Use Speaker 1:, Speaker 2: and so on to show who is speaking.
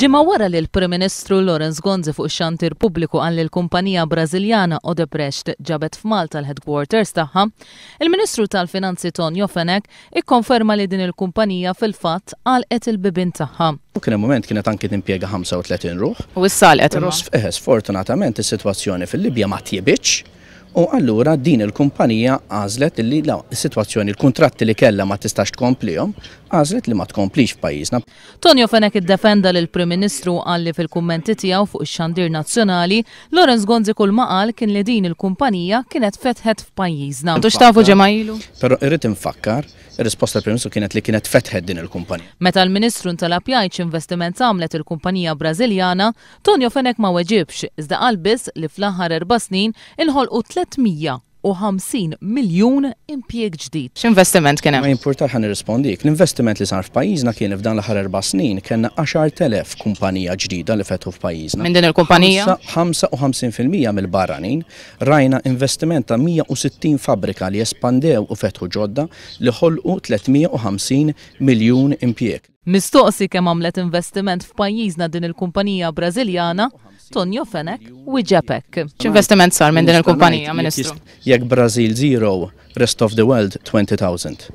Speaker 1: Ġimma wara li l-Prim Ministru Lorenz Gonzi fuq xantir pubbliku għall l-kumpanija Brażiljana Odebrecht ġabet f'Malta l-headquarters tagħha, il-Ministru tal-Finanzi Ton Jofenek ikkonferma li din il-kumpanija fil-fatt għalqet il-bibin tagħha.
Speaker 2: U kien moment kienet anki timpjega 35 ruħ. U issa Eħes, eh, Fortunatament is-sitwazzjoni fil-Libja ma tjibitx U allura din il-kumpanija għażlet li la situazzjoni il-kontratti li kella ma tistax tkomplihom, għażlet li ma tkomplix f'pajjiżna.
Speaker 1: Tonio Fenek iddefenda l prim Ministru għalli fil-kummenti tiegħu fuq ix-xandir nazzjonali, Lorenz Gonzi kull maqal kien li din il-kumpanija kienet fetħet f'pajjiżna. Tux tafu ġemajlu?
Speaker 2: Però irrid infakkar ir risposta l ministru kienet li kienet fetħed din il-kumpanija.
Speaker 1: Meta l-Ministru ntalab jgħid investiment għamlet il-kumpanija Brażiljana, Tonio Fenek ma weġibx iżda qalbis li fl-aħħar erba' snin inħolqu 300 u 50 miljun impjeg ġdid.
Speaker 2: X'investiment kien hemm? Ma jimpurta ħan irrispondik. L-investiment li sar f'pajjiżna kien f'dan l-aħħar erba' snin kellna 10,000 kumpanija ġdida li fetħu f'pajjiżna. Minn din il-kumpanija? 55% mill-barranin rajna investiment ta' 160 fabrika li espandew u fetħu ġodda li ħolqu 350 miljun impjeg.
Speaker 1: Mistoqsi kemm għamlet investiment f'pajjiżna din il-kumpanija Brażiljana, Tonio Fenek u Ġepek. X'investiment sar minn din il-kumpanija, Ministru?
Speaker 2: Jekk Brazil Zero, Rest of the World 20,000.